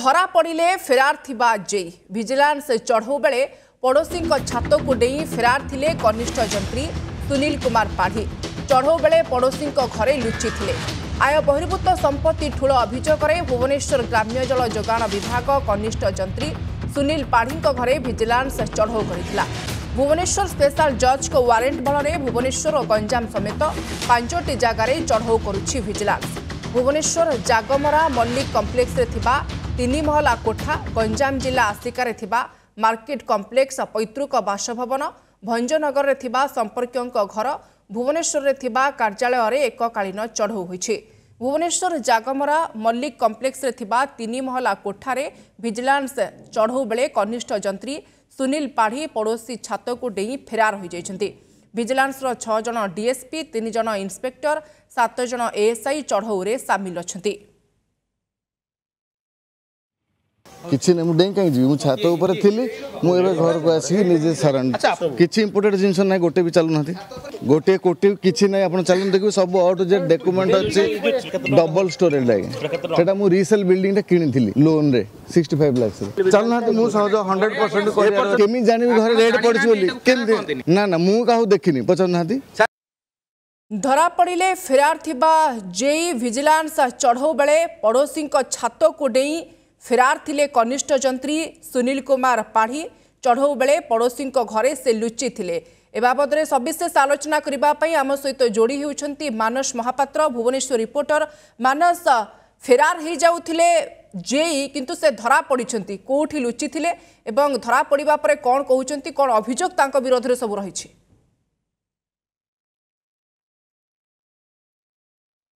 ধরা পড়লে ফেরার থিবা জেই ভিজিলান্স চঢ়ଉ ବେଳେ ପଡ଼ୋଶୀଙ୍କ ଛାତକୁ ଡେଇଁ ଫେରାର ଥିଲେ କନିଷ୍ଠ ଯନ୍ତ୍ରୀ ସୁନୀଲ କୁମାର ପାଢ଼ୀ ଚଢ଼ଉ ବେଳେ ପଡ଼ୋଶୀଙ୍କ ଘରେ ଲୁଚିଥିଲେ ଆୟ ବହିର୍ଭୂତ ସମ୍ପତ୍ତି ଠୁଳ ଅଭିଯୋଗରେ ଭୁବନେଶ୍ୱର ଗ୍ରାମ୍ୟ ଜଳ ଯୋଗାଣ ବିଭାଗ କନିଷ୍ଠ ଯନ୍ତ୍ରୀ ସୁନୀଲ ପାଢ଼ୀଙ୍କ ଘରେ ଭିଜିଲାନ୍ସ ଚଢ଼ଉ କରିଥିଲା ଭୁବନେଶ୍ୱର ସ୍ପେଶାଲ ଜଜ୍ଙ୍କ ୱାରେଣ୍ଟ ବଳରେ ଭୁବନେଶ୍ୱର ଓ ଗଞ୍ଜାମ ସମେତ ପାଞ୍ଚଟି ଜାଗାରେ ଚଢ଼ଉ କରୁଛି ଭିଜିଲାନ୍ସ ଭୁବନେଶ୍ୱର ଜାଗମରା ମଲ୍ଲିକ କମ୍ପ୍ଲେକ୍ସରେ ଥିବା ତିନି ମହଲା କୋଠା ଗଞ୍ଜାମ ଜିଲ୍ଲା ଆସିକାରେ ଥିବା ମାର୍କେଟ କମ୍ପ୍ଲେକ୍ସ ପୈତୃକ ବାସଭବନ ଭଞ୍ଜନଗରରେ ଥିବା ସମ୍ପର୍କୀୟଙ୍କ ଘର ଭୁବନେଶ୍ୱରରେ ଥିବା କାର୍ଯ୍ୟାଳୟରେ ଏକକାଳୀନ ଚଢ଼ଉ ହୋଇଛି ଭୁବନେଶ୍ୱର ଜାଗମରା ମଲ୍ଲିକ କମ୍ପ୍ଲେକ୍ସରେ ଥିବା ତିନି ମହଲା କୋଠାରେ ଭିଜିଲାନ୍ସ ଚଢ଼ଉ ବେଳେ କନିଷ୍ଠ ଯନ୍ତ୍ରୀ ସୁନୀଲ ପାଢ଼ୀ ପଡ଼ୋଶୀ ଛାତକୁ ଡେଇଁ ଫେରାର ହୋଇଯାଇଛନ୍ତି ଭିଜିଲାନ୍ସର ଛଅ ଜଣ ଡିଏସ୍ପି ତିନି ଜଣ ଇନ୍ସପେକ୍ଟର ସାତ ଜଣ ଏଏସ୍ଆଇ ଚଢ଼ଉରେ ସାମିଲ ଅଛନ୍ତି କିଛି ନାହିଁ ମୁଁ ଡେଇଁ କାହିଁ ଯିବି ମୁଁ ଛାତ ଉପରେ ଥିଲି ମୁଁ ଏବେ ଘରକୁ ଆସିକି ନିଜେ ସାରାଉଣ୍ଡ କିଛି ଇମ୍ପୋର୍ଟାଣ୍ଟ ଜିନିଷ ନାହିଁ ଗୋଟେ ବି ଚାଲୁନାହାନ୍ତି ଗୋଟିଏ କୋଟି କିଛି ନାହିଁ ଆପଣ ଚାଲନ୍ତୁ ଦେଖିବେ ସବୁ ଆଉଟ୍ ଯେ ଡକ୍ୟୁମେଣ୍ଟ ଅଛି ଡବଲ ଷ୍ଟୋରେଜ୍ ଆଜ୍ଞା ସେଟା ମୁଁ ରିସେଲ୍ ବିଲ୍ଡିଂଟା କିଣିଥିଲି ଲୋନ୍ରେ ସିକ୍ସଟି ଫାଇଭ୍ ଲାକ୍ସରେ ଚାଲୁନାହାନ୍ତି ମୁଁ ସହଜ ହଣ୍ଡ୍ରେଡ୍ ପରସେଣ୍ଟ କେମିତି ଜାଣିବି ଘରେ ରେଟ୍ ପଡ଼ିଛି ବୋଲି କେମିତି ନା ନା ମୁଁ କାହାକୁ ଦେଖିନି ପଚାରୁନାହାନ୍ତି धरा पड़े फेरार जेई भिजिलांस चढ़ऊ बेले पड़ोशी छात को डेई ଫେରାର ଥିଲେ କନିଷ୍ଠ ଯନ୍ତ୍ରୀ ସୁନିଲ କୁମାର ପାଢ଼ୀ ଚଢ଼ଉ ବେଳେ ପଡ଼ୋଶୀଙ୍କ ଘରେ ସେ ଲୁଚିଥିଲେ ଏ ବାବଦରେ ସବିଶେଷ ଆଲୋଚନା କରିବା ପାଇଁ ଆମ ସହିତ ଯୋଡ଼ି ହେଉଛନ୍ତି ମାନସ ମହାପାତ୍ର ଭୁବନେଶ୍ୱର ରିପୋର୍ଟର ମାନସ ଫେରାର ହୋଇଯାଉଥିଲେ ଜେଇ କିନ୍ତୁ ସେ ଧରା ପଡ଼ିଛନ୍ତି କେଉଁଠି ଲୁଚିଥିଲେ ଏବଂ ଧରା ପଡ଼ିବା ପରେ କ'ଣ କହୁଛନ୍ତି କ'ଣ ଅଭିଯୋଗ ତାଙ୍କ ବିରୋଧରେ ସବୁ ରହିଛି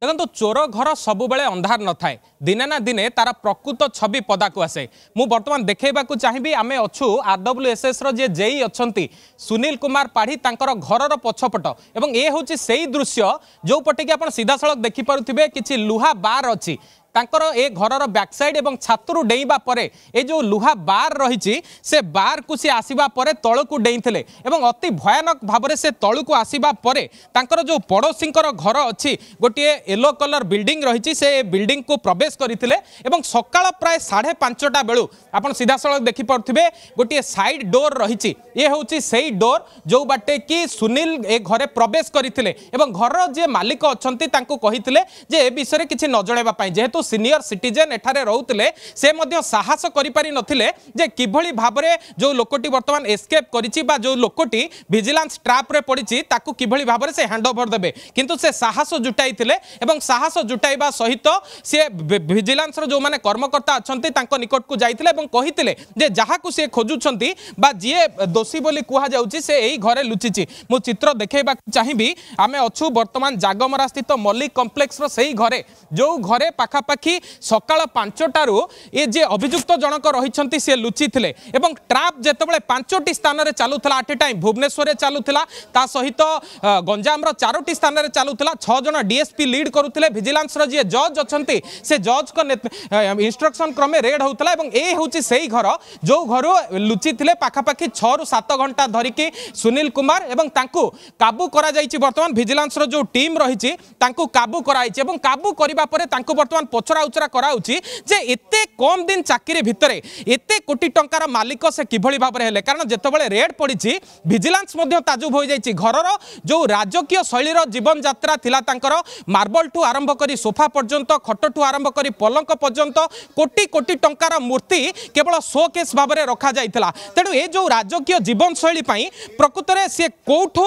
ଦେଖନ୍ତୁ ଚୋର ଘର ସବୁବେଳେ ଅନ୍ଧାର ନଥାଏ ଦିନେ ନା ଦିନେ ତାର ପ୍ରକୃତ ଛବି ପଦାକୁ ଆସେ ମୁଁ ବର୍ତ୍ତମାନ ଦେଖାଇବାକୁ ଚାହିଁବି ଆମେ ଅଛୁ ଆର୍ଡବ୍ଲ୍ୟୁଏସ୍ଏସ୍ର ଯିଏ ଜେଇ ଅଛନ୍ତି ସୁନୀଲ କୁମାର ପାଢ଼ୀ ତାଙ୍କର ଘରର ପଛପଟ ଏବଂ ଏ ହେଉଛି ସେଇ ଦୃଶ୍ୟ ଯେଉଁ ପଟିକି ଆପଣ ସିଧାସଳଖ ଦେଖିପାରୁଥିବେ କିଛି ଲୁହା ବାର୍ ଅଛି ତାଙ୍କର ଏ ଘରର ବ୍ୟାକ୍ସାଇଡ୍ ଏବଂ ଛାତରୁ ଡେଇଁବା ପରେ ଏ ଯେଉଁ ଲୁହା ବାର୍ ରହିଛି ସେ ବାର୍କୁ ସେ ଆସିବା ପରେ ତଳକୁ ଡେଇଁଥିଲେ ଏବଂ ଅତି ଭୟାନକ ଭାବରେ ସେ ତଳକୁ ଆସିବା ପରେ ତାଙ୍କର ଯେଉଁ ପଡ଼ୋଶୀଙ୍କର ଘର ଅଛି ଗୋଟିଏ ୟେଲୋ କଲର୍ ବିଲ୍ଡିଂ ରହିଛି ସେ ବିଲ୍ଡିଂକୁ ପ୍ରବେଶ କରିଥିଲେ ଏବଂ ସକାଳ ପ୍ରାୟ ସାଢ଼େ ପାଞ୍ଚଟା ବେଳୁ ଆପଣ ସିଧାସଳଖ ଦେଖିପାରୁଥିବେ ଗୋଟିଏ ସାଇଡ୍ ଡୋର୍ ରହିଛି ଇଏ ହେଉଛି ସେଇ ଡୋର୍ ଯେଉଁ ବାଟେ କି ସୁନୀଲ ଏ ଘରେ ପ୍ରବେଶ କରିଥିଲେ ଏବଂ ଘରର ଯିଏ ମାଲିକ ଅଛନ୍ତି ତାଙ୍କୁ କହିଥିଲେ ଯେ ଏ ବିଷୟରେ କିଛି ନ ଜଣାଇବା ପାଇଁ ଯେହେତୁ ଯେଉଁ ସିନିୟର ସିଟିଜେନ୍ ଏଠାରେ ରହୁଥିଲେ ସେ ମଧ୍ୟ ସାହସ କରିପାରିନଥିଲେ ଯେ କିଭଳି ଭାବରେ ଯେଉଁ ଲୋକଟି ବର୍ତ୍ତମାନ ଏସ୍କେପ୍ କରିଛି ବା ଯେଉଁ ଲୋକଟି ଭିଜିଲାନ୍ସ ଟ୍ରାପ୍ରେ ପଡ଼ିଛି ତାକୁ କିଭଳି ଭାବରେ ସେ ହ୍ୟାଣ୍ଡ ଓଭର୍ ଦେବେ କିନ୍ତୁ ସେ ସାହସ ଜୁଟାଇଥିଲେ ଏବଂ ସାହସ ଜୁଟାଇବା ସହିତ ସିଏ ଭିଜିଲାନ୍ସର ଯେଉଁମାନେ କର୍ମକର୍ତ୍ତା ଅଛନ୍ତି ତାଙ୍କ ନିକଟକୁ ଯାଇଥିଲେ ଏବଂ କହିଥିଲେ ଯେ ଯାହାକୁ ସିଏ ଖୋଜୁଛନ୍ତି ବା ଯିଏ ଦୋଷୀ ବୋଲି କୁହାଯାଉଛି ସେ ଏଇ ଘରେ ଲୁଚିଛି ମୁଁ ଚିତ୍ର ଦେଖାଇବାକୁ ଚାହିଁବି ଆମେ ଅଛୁ ବର୍ତ୍ତମାନ ଜାଗମରାସ୍ଥିତ ମଲ୍ଲିକ କମ୍ପ୍ଲେକ୍ସର ସେଇ ଘରେ ଯେଉଁ ଘରେ ପାଖାପାଖି ପାଖାପାଖି ସକାଳ ପାଞ୍ଚଟାରୁ ଏ ଯେ ଅଭିଯୁକ୍ତ ଜଣକ ରହିଛନ୍ତି ସେ ଲୁଚିଥିଲେ ଏବଂ ଟ୍ରାପ୍ ଯେତେବେଳେ ପାଞ୍ଚଟି ସ୍ଥାନରେ ଚାଲୁଥିଲା ଆଟ୍ ଏ ଟାଇମ୍ ଭୁବନେଶ୍ୱରରେ ଚାଲୁଥିଲା ତା ସହିତ ଗଞ୍ଜାମର ଚାରୋଟି ସ୍ଥାନରେ ଚାଲୁଥିଲା ଛଅ ଜଣ ଡିଏସ୍ପି ଲିଡ୍ କରୁଥିଲେ ଭିଜିଲାନ୍ସର ଯିଏ ଜଜ୍ ଅଛନ୍ତି ସେ ଜଜ୍ଙ୍କ ଇନ୍ଷ୍ଟ୍ରକ୍ସନ୍ କ୍ରମେ ରେଡ୍ ହେଉଥିଲା ଏବଂ ଏ ହେଉଛି ସେଇ ଘର ଯେଉଁ ଘରୁ ଲୁଚିଥିଲେ ପାଖାପାଖି ଛଅରୁ ସାତ ଘଣ୍ଟା ଧରିକି ସୁନୀଲ କୁମାର ଏବଂ ତାଙ୍କୁ କାବୁ କରାଯାଇଛି ବର୍ତ୍ତମାନ ଭିଜିଲାନ୍ସର ଯେଉଁ ଟିମ୍ ରହିଛି ତାଙ୍କୁ କାବୁ କରାଯାଇଛି ଏବଂ କାବୁ କରିବା ପରେ ତାଙ୍କୁ ବର୍ତ୍ତମାନ ପଚରା ଉଚରା କରାଉଛି ଯେ ଏତେ କମ୍ ଦିନ ଚାକିରି ଭିତରେ ଏତେ କୋଟି ଟଙ୍କାର ମାଲିକ ସେ କିଭଳି ଭାବରେ ହେଲେ କାରଣ ଯେତେବେଳେ ରେଡ୍ ପଡ଼ିଛି ଭିଜିଲାନ୍ସ ମଧ୍ୟ ତାଜୁବ ହୋଇଯାଇଛି ଘରର ଯେଉଁ ରାଜକୀୟ ଶୈଳୀର ଜୀବନଯାତ୍ରା ଥିଲା ତାଙ୍କର ମାର୍ବଲଠୁ ଆରମ୍ଭ କରି ସୋଫା ପର୍ଯ୍ୟନ୍ତ ଖଟଠୁ ଆରମ୍ଭ କରି ପଲଙ୍କ ପର୍ଯ୍ୟନ୍ତ କୋଟି କୋଟି ଟଙ୍କାର ମୂର୍ତ୍ତି କେବଳ ସୋ କେସ୍ ଭାବରେ ରଖାଯାଇଥିଲା ତେଣୁ ଏ ଯେଉଁ ରାଜକୀୟ ଜୀବନଶୈଳୀ ପାଇଁ ପ୍ରକୃତରେ ସିଏ କେଉଁଠୁ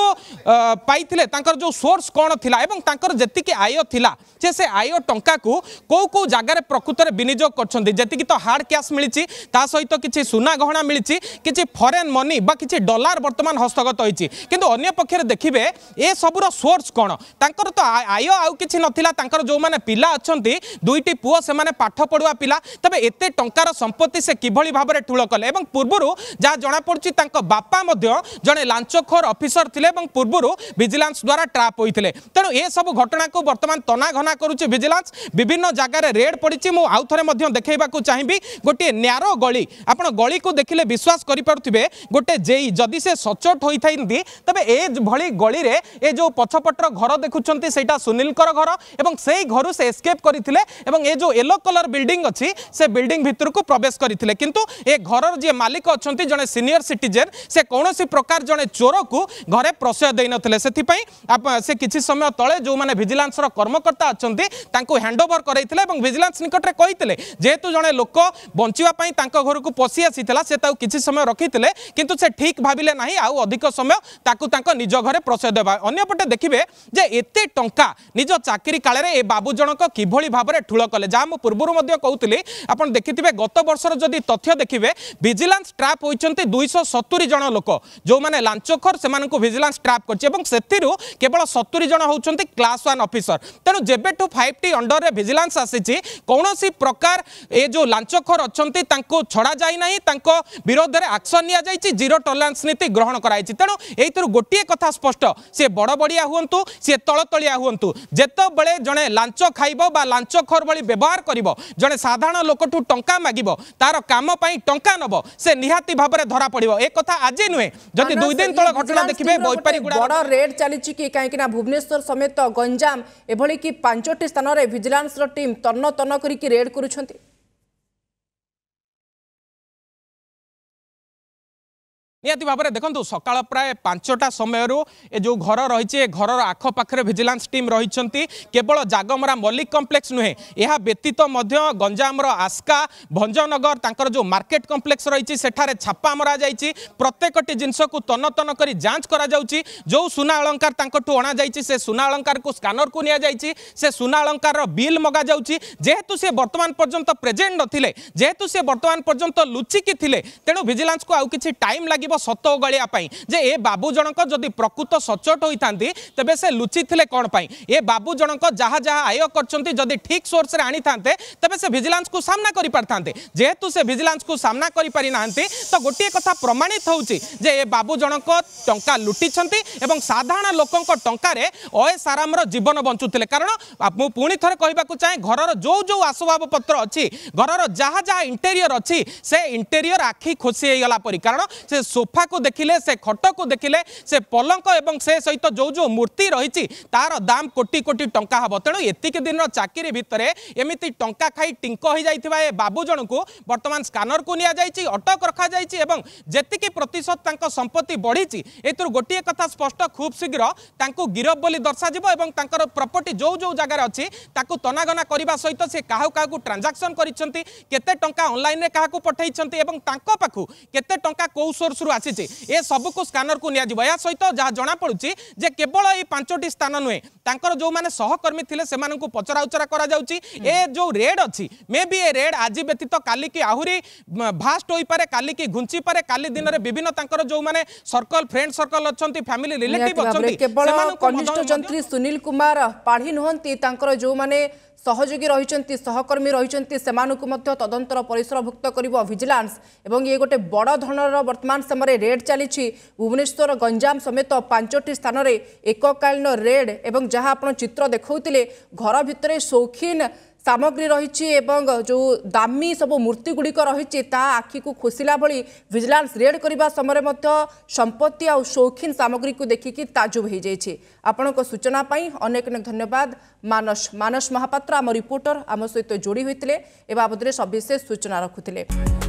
ପାଇଥିଲେ ତାଙ୍କର ଯେଉଁ ସୋର୍ସ କ'ଣ ଥିଲା ଏବଂ ତାଙ୍କର ଯେତିକି ଆୟ ଥିଲା ସେ ସେ ଆୟ ଟଙ୍କାକୁ କେଉଁ কেউ জায়গায় প্রকৃতরে বিনিযোগ করছেন যেত তো হার্ড ক্যাশ মিছে তা সহ কিছু সুনা গহনা মিছে কিছু ফরেন মনি বা কিছু ডলার বর্তমান হস্তগত হয়েছে কিন্তু অন্য পক্ষে দেখবে এসবুর সোর্স কোণ তাঁর তো আয় আউ কিছু নথিলা তাঁর যে পিলা অনেক দুইটি পুয় সে পাঠ পড়ুয়া পিলা তবে এতে টঙ্কার সম্পত্তি সে কিভাবে ভাবে ঠুল কলে এবং পূর্বর যা জনাপড়ছে তাঁর বাপা জনে লাঞ্চখোর অফিসর লে এবং পূর্বর ভিজিলান্স দ্বারা ট্রাপ হয়ে তেমন এসব ঘটনা বর্তমান তনাঘনা করুছে ভিজিলান্স বিভিন্ন জায়গা জায়গায় রেড পড়ছে মু আউথরে দেখাইবা চাহিবি গোটিয়ে ন্যারো গলি আপনার গলিকে দেখলে বিশ্বাস করে পারে গোটে জেই যদি সে সচোট হয়ে থাকে তবে এভাবে গলিরে এ যে পছপটর ঘর দেখুম সেইটা সুনীলকর ঘর এবং সেই ঘর সে এসকেপ করে এবং এ যে ইয়েলো কলর বিল্ডিং অছি সে বিল্ডিং ভিতরক প্রবেশ করে কিন্তু এ ঘরর যে মালিক অনেক জনে সিনিয়র সিটিজেন সে কৌশি প্রকার জনে চোরকু ঘরে প্রশয় দিয়ে নথিলে সেপাই সে কিছু সময় তলে যে ভিজিলান্সর কর্মকর্তা অনেক তাঁকু হ্যান্ডওভর করাইলে এবং ভিজিলান্স নিকটরে কইলে যেহেতু জনে লোক বঞ্চা তাঁর ঘরক পশি আসিলা সে তাকে কিছু সময় রকিলে কিন্তু সে ঠিক ভাবিলে না আউ অধিক সময় তাকে তাঁর নিজ ঘরে প্রশয় দেওয়া অন্যপটে দেখবে যে এতে টঙ্কা নিজ চাকরি কালে এ বাবু জনক কিভাবে ভাবে ঠুল কলে যা মু পূর্ব কৌলি আপনার দেখিবে গত বর্ষর যদি তথ্য দেখবে ভিজিলান্স ট্রাপ হয়েছেন দুইশ সতুরি জন লোক যে লাঞ্চখোর সে ভিজিলান্স ট্রাপ করছে এবং সেথির কেবল সতুরি জন হচ্ছেন ক্লাস ওয়ান অফিসর তেমন যেবেঠু ফাইভ টি অন্ডরের ভিজিলান্স ଆସେ ଯେ କୌଣସି ପ୍ରକାର ଏ ଯେଉଁ ଲାଞ୍ଚଖୋର ଅଛନ୍ତି ତାଙ୍କୁ ଛଡ଼ାଯାଇ ନାହିଁ ତାଙ୍କ ବିରୋଧରେ ଆକ୍ସନ୍ ନିଆଯାଇଛି ଜିରୋ ଟଲାନ୍ସ ନୀତି ଗ୍ରହଣ କରାଯାଇଛି ତେଣୁ ଏଇଥିରୁ ଗୋଟିଏ କଥା ସ୍ପଷ୍ଟ ସିଏ ବଡ଼ବଡ଼ିଆ ହୁଅନ୍ତୁ ସିଏ ତଳତଳିଆ ହୁଅନ୍ତୁ ଯେତେବେଳେ ଜଣେ ଲାଞ୍ଚ ଖାଇବ ବା ଲାଞ୍ଚଖୋର ଭଳି ବ୍ୟବହାର କରିବ ଜଣେ ସାଧାରଣ ଲୋକଠୁ ଟଙ୍କା ମାଗିବ ତାର କାମ ପାଇଁ ଟଙ୍କା ନେବ ସେ ନିହାତି ଭାବରେ ଧରା ପଡ଼ିବ ଏ କଥା ଆଜି ନୁହେଁ ଯଦି ଦୁଇ ଦିନ ତଳ ଘଟଣା ଦେଖିବେ ବଡ଼ ରେଡ୍ ଚାଲିଛି କି କାହିଁକି ନା ଭୁବନେଶ୍ୱର ସମେତ ଗଞ୍ଜାମ ଏଭଳି କି ପାଞ୍ଚଟି ସ୍ଥାନରେ ଭିଜିଲାନ୍ସର ଟିମ୍ ଟିମ୍ ତନ୍ନ ତନ୍ନ କରିକି ରେଡ୍ କରୁଛନ୍ତି ନିହାତି ଭାବରେ ଦେଖନ୍ତୁ ସକାଳ ପ୍ରାୟ ପାଞ୍ଚଟା ସମୟରୁ ଏ ଯେଉଁ ଘର ରହିଛି ଏ ଘରର ଆଖପାଖରେ ଭିଜିଲାନ୍ସ ଟିମ୍ ରହିଛନ୍ତି କେବଳ ଜାଗମରା ମଲ୍ଲିକ କମ୍ପ୍ଲେକ୍ସ ନୁହେଁ ଏହା ବ୍ୟତୀତ ମଧ୍ୟ ଗଞ୍ଜାମର ଆସ୍କା ଭଞ୍ଜନଗର ତାଙ୍କର ଯେଉଁ ମାର୍କେଟ କମ୍ପ୍ଲେକ୍ସ ରହିଛି ସେଠାରେ ଛାପା ମରାଯାଇଛି ପ୍ରତ୍ୟେକଟି ଜିନିଷକୁ ତନ୍ନ ତନ୍ନ କରି ଯାଞ୍ଚ କରାଯାଉଛି ଯେଉଁ ସୁନା ଅଳଙ୍କାର ତାଙ୍କଠୁ ଅଣାଯାଇଛି ସେ ସୁନା ଅଳଙ୍କାରକୁ ସ୍କାନରକୁ ନିଆଯାଇଛି ସେ ସୁନା ଅଳଙ୍କାରର ବିଲ୍ ମଗାଯାଉଛି ଯେହେତୁ ସେ ବର୍ତ୍ତମାନ ପର୍ଯ୍ୟନ୍ତ ପ୍ରେଜେଣ୍ଟ ନଥିଲେ ଯେହେତୁ ସେ ବର୍ତ୍ତମାନ ପର୍ଯ୍ୟନ୍ତ ଲୁଚିକି ଥିଲେ ତେଣୁ ଭିଜିଲାନ୍ସକୁ ଆଉ କିଛି ଟାଇମ୍ ଲାଗିବ ସତ ଓଗାଳିବା ପାଇଁ ଯେ ଏ ବାବୁ ଜଣକ ଯଦି ପ୍ରକୃତ ସଚୋଟ ହୋଇଥାନ୍ତି ତେବେ ସେ ଲୁଚିଥିଲେ କ'ଣ ପାଇଁ ଏ ବାବୁ ଜଣକ ଯାହା ଯାହା ଆୟ କରିଛନ୍ତି ଯଦି ଠିକ୍ ସୋର୍ସରେ ଆଣିଥାନ୍ତେ ତେବେ ସେ ଭିଜିଲାନ୍ସକୁ ସାମ୍ନା କରିପାରିଥାନ୍ତେ ଯେହେତୁ ସେ ଭିଜିଲାନ୍ସକୁ ସାମ୍ନା କରିପାରିନାହାନ୍ତି ତ ଗୋଟିଏ କଥା ପ୍ରମାଣିତ ହେଉଛି ଯେ ଏ ବାବୁ ଜଣକ ଟଙ୍କା ଲୁଟିଛନ୍ତି ଏବଂ ସାଧାରଣ ଲୋକଙ୍କ ଟଙ୍କାରେ ଅଏସାରାମର ଜୀବନ ବଞ୍ଚୁଥିଲେ କାରଣ ମୁଁ ପୁଣି ଥରେ କହିବାକୁ ଚାହେଁ ଘରର ଯେଉଁ ଯେଉଁ ଆସବାବପତ୍ର ଅଛି ଘରର ଯାହା ଯାହା ଇଣ୍ଟେରିୟର ଅଛି ସେ ଇଣ୍ଟେରିୟର ଆଖି ଖୋସି ହୋଇଗଲା ପରି କାରଣ ସେ সোফাকু দেখলে সে খটকু দেখলে সে পলঙ্ক এবং সে সহিত যে যে মূর্তি রয়েছে তার দাম কোটি কোটি টঙ্কা হব তেণু এতিকি দিনর চাকরি ভিতরে এমিতি টঙ্কা খাই টিঙ্ক হয়ে যাই বাবু জনক বর্তমান স্কানরকু নিয়া যাই অটক রখা যাই এবং যেতিকি প্রতিশত তাঙ্ক সম্পত্তি বড়িছি এর গোটিয়ে কথা স্পষ্ট খুব শীঘ্র তাঙ্কু গিরফ বলে দর্শাযিব এবং তাঙ্কর প্রপর্টি যে যে জায়গায় অছি তাকু তনাগনা করা সহিত সে কাহু কাহু ট্রানজাকশন করেছেন কেতে টঙ্কা অনলাইনে কাহু পঠাইছেন এবং তাঙ্ক পাখু কেতে টঙ্কা কেউ সোর্সরু ଆସିଛି ଏ ସବୁକୁ ସ୍କାନରକୁ ନିଆଯିବ ଏହା ସହିତ ଯାହା ଜଣାପଡ଼ୁଛି ଯେ କେବଳ ଏଇ ପାଞ୍ଚଟି ସ୍ଥାନ ନୁହେଁ ତାଙ୍କର ଯେଉଁମାନେ ସହକର୍ମୀ ଥିଲେ ସେମାନଙ୍କୁ ପଚରାଉଚରା କରାଯାଉଛି ଏ ଯେଉଁ ରେଡ୍ ଅଛି ମେ ବି ଏ ରେଡ୍ ଆଜି ବ୍ୟତୀତ କାଲିକି ଆହୁରି ଭାଷ୍ଟ ହୋଇପାରେ କାଲିକି ଘୁଞ୍ଚିପାରେ କାଲି ଦିନରେ ବିଭିନ୍ନ ତାଙ୍କର ଯେଉଁମାନେ ସର୍କଲ ଫ୍ରେଣ୍ଡ ସର୍କଲ ଅଛନ୍ତି ଫ୍ୟାମିଲି ରିଲେଟିଭ୍ ଅଛନ୍ତି କେବଳ କନିଷ୍ଠ ଯନ୍ତ୍ରୀ ସୁନିଲ କୁମାର ପାଢ଼ୀ ନୁହନ୍ତି ତାଙ୍କର ଯେଉଁମାନେ সহযোগী রয়েছেন সহকর্মী রয়েছেন সেমানুকু মধ্য তদন্তর পরিসরভুক্ত করিব ভিজিলান্স এবং ইয়ে গোটে বড় ধরনের বর্তমান সময়ে রেড চালিছি ভুবনেশ্বর গঞ্জাম সমেত পাঁচটি স্থানরে এককালীন রেড এবং যাহা আপনার চিত্র দেখাউলে ঘর ভিতরে শৌখিন সামগ্রী রয়েছে এবং যে দামি সবু মূর্তিগুড়ি রয়েছে তা আখিকু খোসিলা ভি ভিজিলান্স রেড করা সময় সম্পত্তি আউ শৌখিন সামগ্রী দেখিকি তাজুব হয়ে যাই আপনার সূচনা অনেক অনেক ধন্যবাদ মানস মানস মহাপাত্র আমার রিপোর্টর আমার সহ যোড়ি হয়েছে এ বাবদে সবিশেষ সূচনা রাখুলে